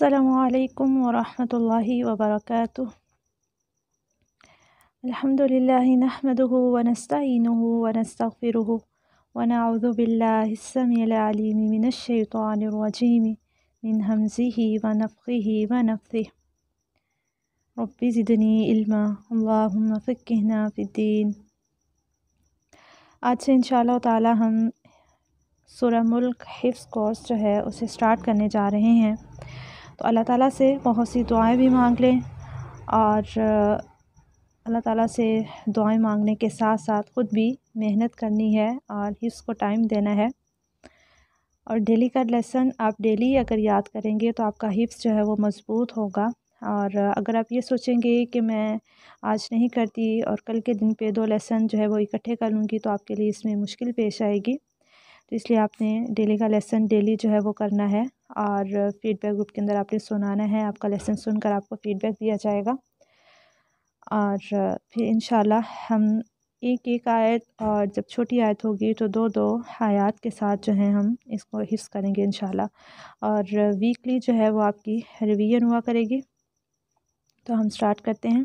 السلام علیکم ورحمۃ اللہ وبرکاتہ الحمد للہ ونستعینه ونستغفره ونعوذ باللہ العلیم من من الشیطان الرجیم حمزه ونفثه رب زدنی علما اللہم فی الدین آج سے انشاءاللہ تعالی ہم سورہ ملک حفظ کورس جو ہے اسے سٹارٹ کرنے جا رہے ہیں تو اللہ تعالیٰ سے بہت سی دعائیں بھی مانگ لیں اور اللہ تعالیٰ سے دعائیں مانگنے کے ساتھ ساتھ خود بھی محنت کرنی ہے اور حفظ کو ٹائم دینا ہے اور ڈیلی کا لیسن آپ ڈیلی اگر یاد کریں گے تو آپ کا حفظ جو ہے وہ مضبوط ہوگا اور اگر آپ یہ سوچیں گے کہ میں آج نہیں کرتی اور کل کے دن پہ دو لیسن جو ہے وہ اکٹھے کر لوں گی تو آپ کے لیے اس میں مشکل پیش آئے گی تو اس لیے آپ نے ڈیلی کا لیسن ڈیلی جو ہے وہ کرنا ہے اور فیڈ بیک گروپ کے اندر آپ نے سنانا ہے آپ کا لیسن سن کر آپ کو فیڈ بیک دیا جائے گا اور پھر انشاءاللہ ہم ایک ایک آیت اور جب چھوٹی آیت ہوگی تو دو دو آیات کے ساتھ جو ہے ہم اس کو حفظ کریں گے انشاءاللہ اور ویکلی جو ہے وہ آپ کی ریویژن ہوا کرے گی تو ہم سٹارٹ کرتے ہیں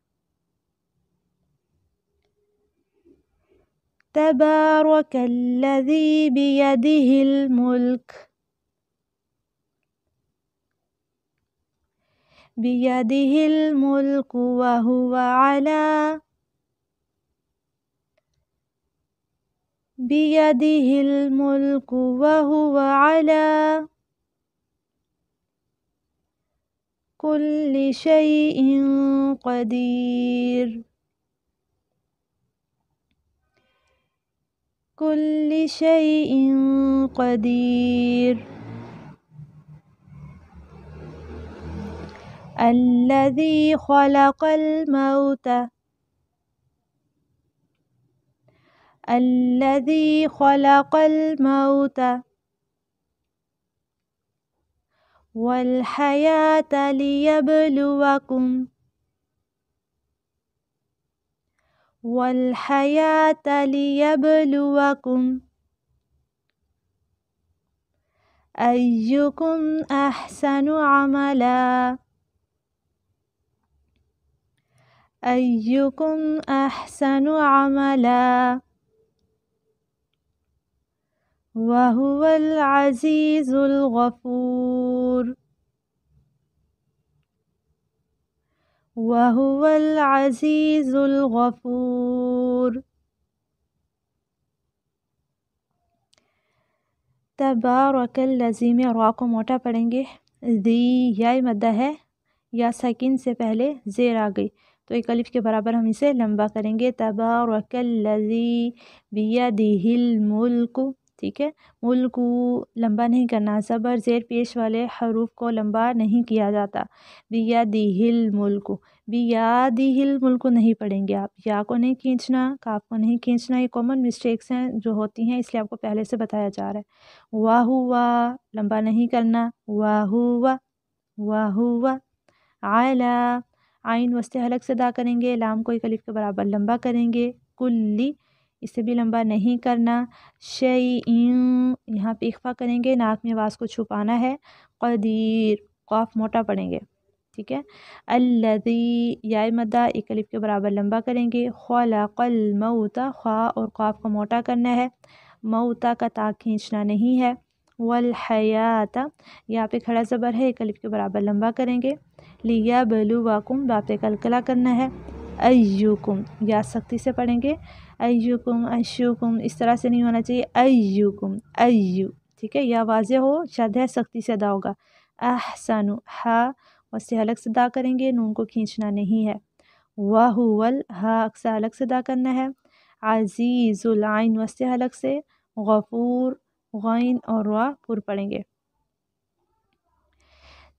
تبارك الذي بيده الملك بيده الملك وهو على بيده الملك وهو على كل شيء قدير كل شيء قدير الذي خلق الموت الذي خلق الموت والحياة ليبلوكم والحياة ليبلوكم أيكم أحسن عملا أيكم أحسن عملا وهو العزيز الغفور العزيز الغفور طباء وکل لذیم اغاء کو موٹا پڑیں گے مدہ ہے یا سکن سے پہلے زیر آ گئی تو ایک الف کے برابر ہم اسے لمبا کریں گے تبارک الذی عقیل الملک ٹھیک ہے کو لمبا نہیں کرنا صبر زیر پیش والے حروف کو لمبا نہیں کیا جاتا بیا دل کو بیا دل کو نہیں پڑھیں گے آپ یا کو نہیں کھینچنا کاف کو نہیں کھینچنا یہ کامن مسٹیکس ہیں جو ہوتی ہیں اس لیے آپ کو پہلے سے بتایا جا رہا ہے واہ ہوا لمبا نہیں کرنا واہ ہوا واہ ہوا آئین وسط حلق سے ادا کریں گے لام کو ایک الف کے برابر لمبا کریں گے کلی اس سے بھی لمبا نہیں کرنا شعی یہاں پہ اخفہ کریں گے ناک میں واس کو چھپانا ہے قدیر قوف موٹا پڑیں گے ٹھیک ہے الدی یا مدہ ایک الف کے برابر لمبا کریں گے خلق الموت خواہ اور قوف کو موٹا کرنا ہے موتا کا تاق کھینچنا نہیں ہے والحیات یہاں پہ کھڑا زبر ہے ایک لف کے برابر لمبا کریں گے لیا بلو واکم باپے کلکلا کرنا ہے ایو کم یا سختی سے پڑھیں گے ایو کم کم اس طرح سے نہیں ہونا چاہیے ایوکم ایو ٹھیک ہے یا واضح ہو شاد ہے سختی سے ادا ہوگا احسن ہا سے حلق سے ادا کریں گے نون کو کھینچنا نہیں ہے واہل ہا اکثر حلق سے ادا کرنا ہے عزیز العین وسط حلق سے غفور غین اور وا پور پڑھیں گے